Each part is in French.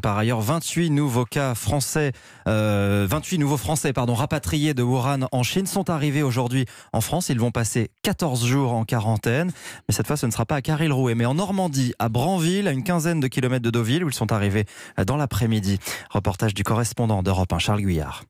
par ailleurs 28 nouveaux cas français, 28 euh, nouveaux Français pardon, rapatriés de Wuhan en Chine sont arrivés aujourd'hui en France. Ils vont passer 14 jours en quarantaine. Mais cette fois, ce ne sera pas à caril mais en Normandie, à Branville, à une quinzaine de kilomètres de Deauville, où ils sont arrivés dans l'après-midi. Reportage du correspondant d'Europe 1, Charles Guyard.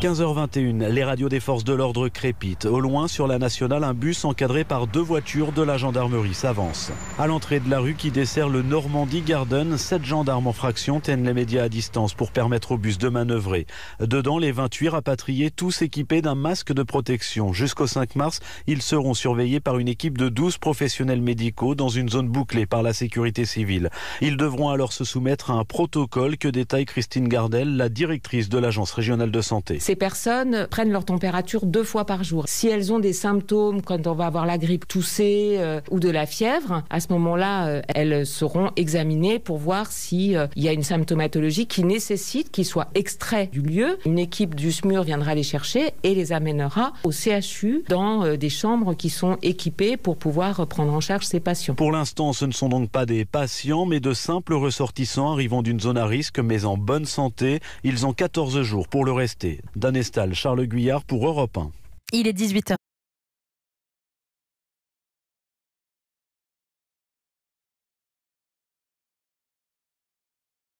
15h21, les radios des forces de l'ordre crépitent. Au loin, sur la nationale, un bus encadré par deux voitures de la gendarmerie s'avance. À l'entrée de la rue qui dessert le Normandie Garden, sept gendarmes en fraction tiennent les médias à distance pour permettre au bus de manœuvrer. Dedans, les 28 rapatriés, tous équipés d'un masque de protection. Jusqu'au 5 mars, ils seront surveillés par une équipe de 12 professionnels médicaux dans une zone bouclée par la sécurité civile. Ils devront alors se soumettre à un protocole que détaille Christine Gardel, la directrice de l'Agence régionale de santé. Ces personnes prennent leur température deux fois par jour. Si elles ont des symptômes, quand on va avoir la grippe, toussée euh, ou de la fièvre, à ce moment-là, euh, elles seront examinées pour voir s'il euh, y a une symptomatologie qui nécessite qu'ils soient extraits du lieu. Une équipe du SMUR viendra les chercher et les amènera au CHU dans des chambres qui sont équipées pour pouvoir prendre en charge ces patients. Pour l'instant, ce ne sont donc pas des patients, mais de simples ressortissants arrivant d'une zone à risque, mais en bonne santé. Ils ont 14 jours pour le rester d'Anestal, Charles Guyard pour Europe 1. Il est 18h.